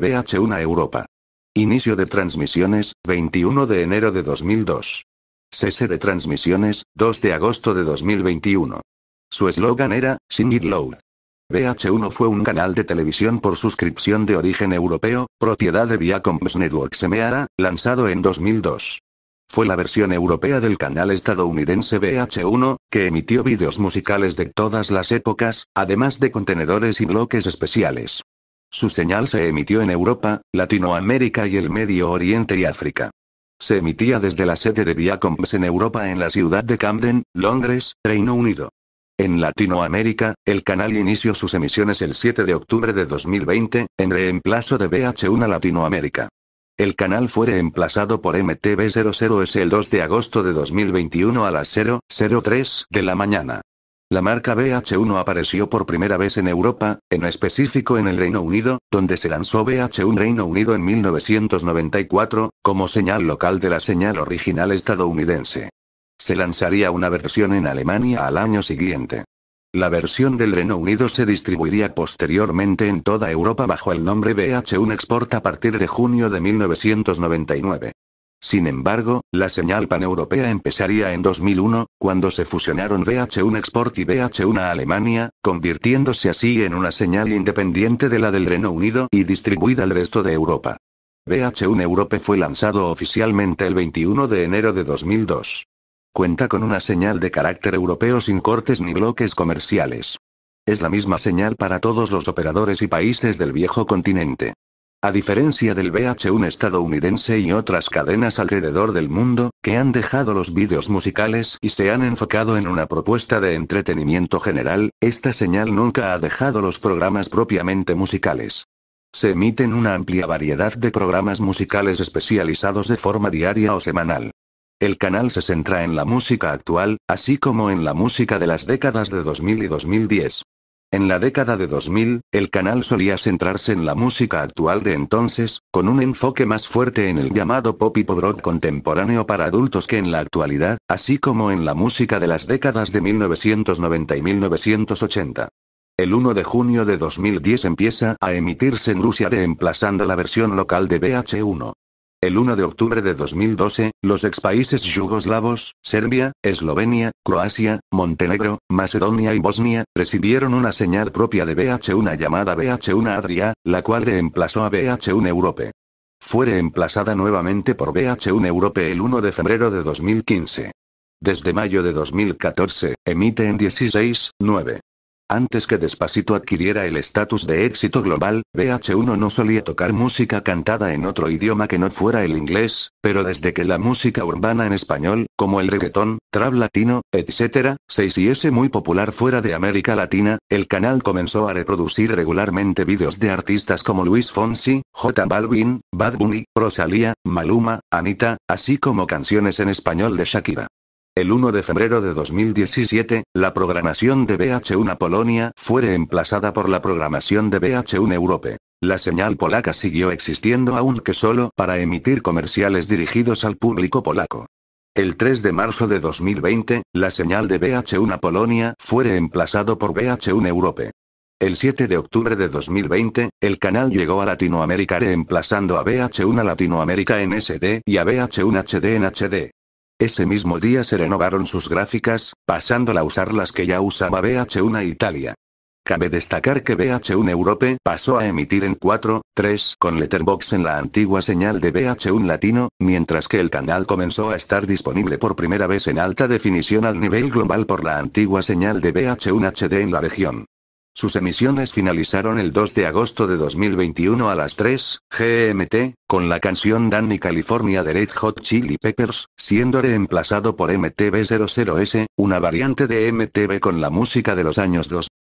BH1 Europa. Inicio de transmisiones, 21 de enero de 2002. Cese de transmisiones, 2 de agosto de 2021. Su eslogan era, Sing It Loud. BH1 fue un canal de televisión por suscripción de origen europeo, propiedad de Viacom's Network Semeara, lanzado en 2002. Fue la versión europea del canal estadounidense BH1, que emitió vídeos musicales de todas las épocas, además de contenedores y bloques especiales. Su señal se emitió en Europa, Latinoamérica y el Medio Oriente y África. Se emitía desde la sede de Viacombs en Europa en la ciudad de Camden, Londres, Reino Unido. En Latinoamérica, el canal inició sus emisiones el 7 de octubre de 2020, en reemplazo de VH1 Latinoamérica. El canal fue reemplazado por MTV 00S el 2 de agosto de 2021 a las 0.03 de la mañana. La marca BH1 apareció por primera vez en Europa, en específico en el Reino Unido, donde se lanzó BH1 Reino Unido en 1994, como señal local de la señal original estadounidense. Se lanzaría una versión en Alemania al año siguiente. La versión del Reino Unido se distribuiría posteriormente en toda Europa bajo el nombre BH1 Export a partir de junio de 1999. Sin embargo, la señal paneuropea empezaría en 2001, cuando se fusionaron VH1 Export y VH1 Alemania, convirtiéndose así en una señal independiente de la del Reino Unido y distribuida al resto de Europa. VH1 Europe fue lanzado oficialmente el 21 de enero de 2002. Cuenta con una señal de carácter europeo sin cortes ni bloques comerciales. Es la misma señal para todos los operadores y países del viejo continente. A diferencia del VH1 estadounidense y otras cadenas alrededor del mundo, que han dejado los vídeos musicales y se han enfocado en una propuesta de entretenimiento general, esta señal nunca ha dejado los programas propiamente musicales. Se emiten una amplia variedad de programas musicales especializados de forma diaria o semanal. El canal se centra en la música actual, así como en la música de las décadas de 2000 y 2010. En la década de 2000, el canal solía centrarse en la música actual de entonces, con un enfoque más fuerte en el llamado pop y pop rock contemporáneo para adultos que en la actualidad, así como en la música de las décadas de 1990 y 1980. El 1 de junio de 2010 empieza a emitirse en Rusia reemplazando la versión local de BH1. El 1 de octubre de 2012, los expaíses yugoslavos, Serbia, Eslovenia, Croacia, Montenegro, Macedonia y Bosnia, recibieron una señal propia de BH1 llamada BH1 Adria, la cual reemplazó a BH1 Europe. Fue reemplazada nuevamente por BH1 Europe el 1 de febrero de 2015. Desde mayo de 2014, emite en 16, 9. Antes que Despacito adquiriera el estatus de éxito global, BH1 no solía tocar música cantada en otro idioma que no fuera el inglés, pero desde que la música urbana en español, como el reggaetón, trap latino, etc., se hiciese muy popular fuera de América Latina, el canal comenzó a reproducir regularmente vídeos de artistas como Luis Fonsi, J Balvin, Bad Bunny, Rosalía, Maluma, Anita, así como canciones en español de Shakira. El 1 de febrero de 2017, la programación de bh 1 Polonia fue reemplazada por la programación de bh 1 Europe. La señal polaca siguió existiendo aunque solo para emitir comerciales dirigidos al público polaco. El 3 de marzo de 2020, la señal de bh 1 Polonia fue reemplazado por bh 1 Europe. El 7 de octubre de 2020, el canal llegó a Latinoamérica reemplazando a bh 1 Latinoamérica en SD y a bh 1 HD en HD. Ese mismo día se renovaron sus gráficas, pasándola a usar las que ya usaba BH1 Italia. Cabe destacar que BH1 Europe pasó a emitir en 4, 3 con letterbox en la antigua señal de BH1 Latino, mientras que el canal comenzó a estar disponible por primera vez en alta definición al nivel global por la antigua señal de BH1 HD en la región. Sus emisiones finalizaron el 2 de agosto de 2021 a las 3, GMT, con la canción Danny California de Red Hot Chili Peppers, siendo reemplazado por MTV 00S, una variante de MTV con la música de los años 2000.